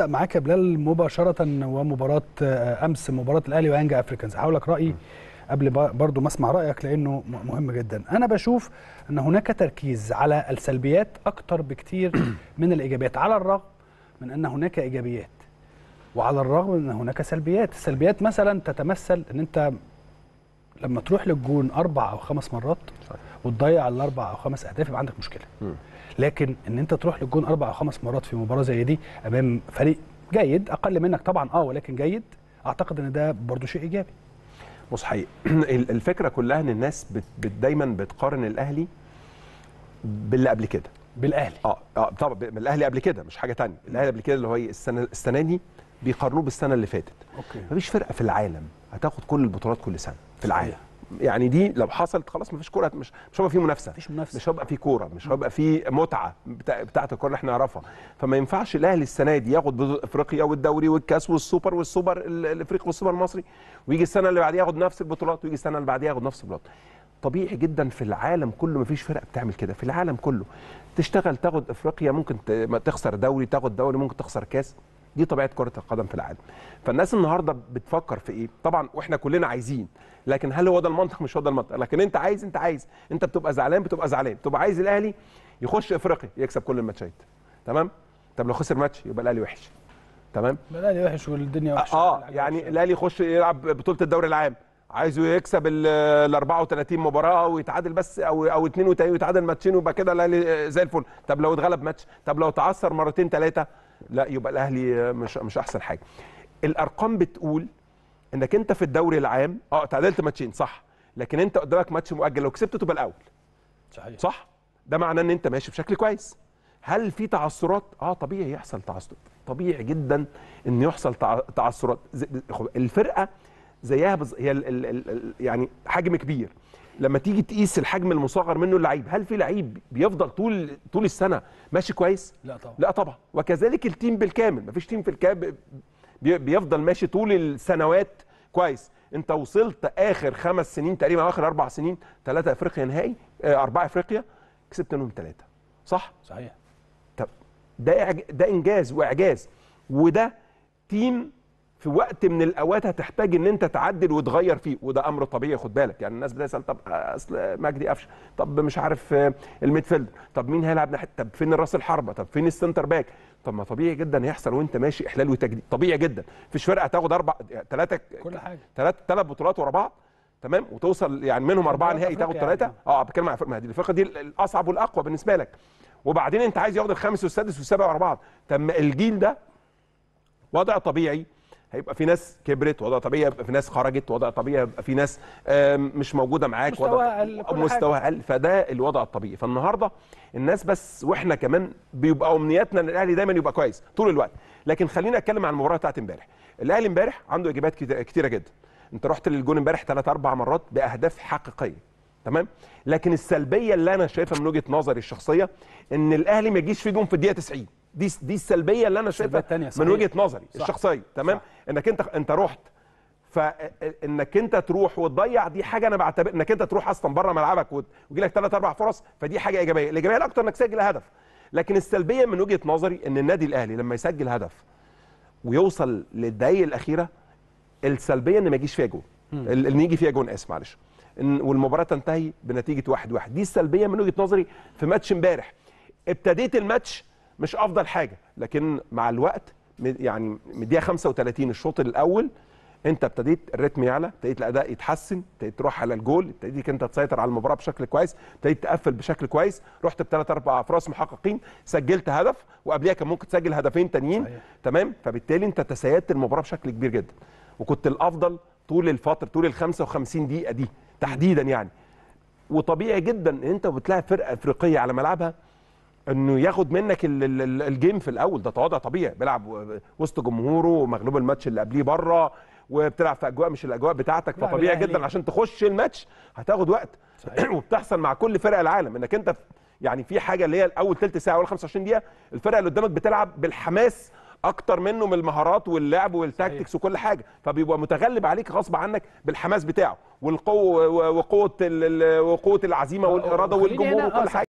هبدا معاك يا بلال مباشره ومباراه آه، امس مباراه الاهلي وانجا افريكانز هقول لك رايي قبل برضو ما اسمع رايك لانه مهم جدا انا بشوف ان هناك تركيز على السلبيات اكتر بكتير من الايجابيات على الرغم من ان هناك ايجابيات وعلى الرغم من ان هناك سلبيات السلبيات مثلا تتمثل ان انت لما تروح للجون اربع او خمس مرات وتضيع الاربع او خمس اهداف يبقى عندك مشكله لكن ان انت تروح للجون اربع او خمس مرات في مباراه زي دي امام فريق جيد اقل منك طبعا اه ولكن جيد اعتقد ان ده برضو شيء ايجابي بص حقيقي الفكره كلها ان الناس بت بت دايما بتقارن الاهلي باللي قبل كده بالاهلي اه اه طبعا بالاهلي قبل كده مش حاجه ثانيه الاهلي قبل كده اللي هو إيه، السنه السنه دي بيقارنوه بالسنه اللي فاتت اوكي مفيش فرقه في العالم هتاخد كل البطولات كل سنه في العالم يعني دي لو حصلت خلاص مفيش كوره مش مش هيبقى في منافسه مفيش منافسه مش هيبقى في كوره مش هيبقى في متعه بتاعه الكوره اللي احنا نعرفها فما ينفعش الاهلي السنه دي ياخد بطوله افريقيا والدوري والكاس والسوبر والسوبر الافريقي والسوبر المصري ويجي السنه اللي بعديها ياخد نفس البطولات ويجي السنه اللي بعديها ياخد نفس البطولات طبيعي جدا في العالم كله مفيش فرقه بتعمل كده في العالم كله تشتغل تاخد افريقيا ممكن تخسر دوري تاخد دوري ممكن تخسر كاس دي طبيعه كره القدم في العالم فالناس النهارده بتفكر في ايه طبعا واحنا كلنا عايزين لكن هل هو ده المنطق مش هو ده المنطق لكن انت عايز انت عايز انت بتبقى زعلان بتبقى زعلان بتبقى عايز الاهلي يخش افريقيا يكسب كل الماتشات تمام طب لو خسر ماتش يبقى الاهلي وحش تمام الاهلي وحش والدنيا وحشه اه يعني الاهلي يخش يلعب بطوله الدوري العام عايزه يكسب ال 34 مباراه ويتعادل بس او او 2 ويتعادل ماتشين ويبقى كده الاهلي آه، زي الفل طب لو اتغلب ماتش طب لو تعثر مرتين ثلاثه لا يبقى الاهلي مش مش احسن حاجه الارقام بتقول انك انت في الدوري العام اه تعادلت ماتشين صح لكن انت قدامك ماتش مؤجل لو كسبته تبقى الاول صحيح صح ده معناه ان انت ماشي بشكل كويس هل في تعثرات اه طبيعي يحصل تعثر طبيعي جدا ان يحصل تعثرات الفرقه زيها بز... هي ال... ال... ال... يعني حجم كبير لما تيجي تقيس الحجم المصغر منه اللعيب هل في لعيب بيفضل طول طول السنه ماشي كويس لا طبعا لا طبعا وكذلك التيم بالكامل ما فيش تيم في الكاب بيفضل ماشي طول السنوات كويس انت وصلت اخر خمس سنين تقريبا اخر اربع سنين ثلاثه افريقيا نهائي آه، اربعه افريقيا كسبت منهم ثلاثه صح صحيح طب ده ده انجاز واعجاز وده تيم في وقت من الاوقات هتحتاج ان انت تعدل وتغير فيه وده امر طبيعي خد بالك يعني الناس بتسال طب اصل مجدي قفشه طب مش عارف آه، الميدفيلد طب مين هيلعب ناحيه طب فين راس الحربه طب فين السنتر باك طب ما طبيعي جدا يحصل وانت ماشي احلال وتجديد طبيعي جدا مفيش فرقه هتاخد اربع ثلاثه كل حاجه ثلاث ثلاث بطولات ورا بعض تمام وتوصل يعني منهم اربعه نهائي تاخد ثلاثه يعني. اه بتكلم عن دي الفرقه دي الاصعب والاقوى بالنسبه لك وبعدين انت عايز ياخد الخامس والسادس والسابع ورا بعض طب الجيل ده وضع طبيعي هيبقى في ناس كبرت وضع طبيعي يبقى في ناس خرجت وضع طبيعي يبقى في ناس مش موجوده معاك مستوى وضع اقل مستوى اقل فده الوضع الطبيعي فالنهارده الناس بس واحنا كمان بيبقى امنياتنا ان الاهلي دايما يبقى كويس طول الوقت لكن خلينا اتكلم عن المباراه بتاعت امبارح الاهلي امبارح عنده اجابات كتيره جدا انت رحت للجون امبارح ثلاث اربع مرات باهداف حقيقيه تمام لكن السلبيه اللي انا شايفها من وجهه نظري الشخصيه ان الاهلي ما يجيش فيه جون في الدقيقه 90 دي دي السلبيه اللي انا شايفها من وجهه نظري صح. الشخصيه تمام صح. انك انت انت رحت فانك انت تروح وتضيع دي حاجه انا بعتبر انك انت تروح اصلا بره ملعبك ويجي لك ثلاث اربع فرص فدي حاجه ايجابيه الايجابيه الاكثر انك تسجل هدف لكن السلبيه من وجهه نظري ان النادي الاهلي لما يسجل هدف ويوصل للدقائق الاخيره السلبيه ان ما يجيش فيها جون ان يجي فيها جون اسف معلش والمباراه تنتهي بنتيجه 1-1 دي السلبيه من وجهه نظري في ماتش امبارح ابتديت الماتش مش افضل حاجه لكن مع الوقت يعني من الدقيقه 35 الشوط الاول انت ابتديت الريتم يعلى ابتديت الاداء يتحسن ابتديت تروح على الجول ابتديت انت تسيطر على المباراه بشكل كويس ابتديت تقفل بشكل كويس رحت بثلاث اربع فرص محققين سجلت هدف وقبليها كان ممكن تسجل هدفين تانيين تمام فبالتالي انت تسيدت المباراه بشكل كبير جدا وكنت الافضل طول الفتره طول ال 55 دقيقه دي تحديدا يعني وطبيعي جدا ان انت بتلاعب فرقه افريقيه على ملعبها انه ياخد منك الجيم في الاول ده تواضع طبيعي بيلعب وسط جمهوره ومغلوب الماتش اللي قبليه بره وبتلعب في اجواء مش الاجواء بتاعتك فطبيعي جدا عشان تخش الماتش هتاخد وقت صحيح. وبتحصل مع كل فرق العالم انك انت يعني في حاجه اللي هي الاول ثلث ساعه اول 25 دقيقه الفرقه اللي قدامك بتلعب بالحماس اكتر منه من المهارات واللعب والتاكتكس وكل حاجه فبيبقى متغلب عليك غصب عنك بالحماس بتاعه والقوه وقوه وقوه العزيمه والاراده والجمهور آه، وكل حاجه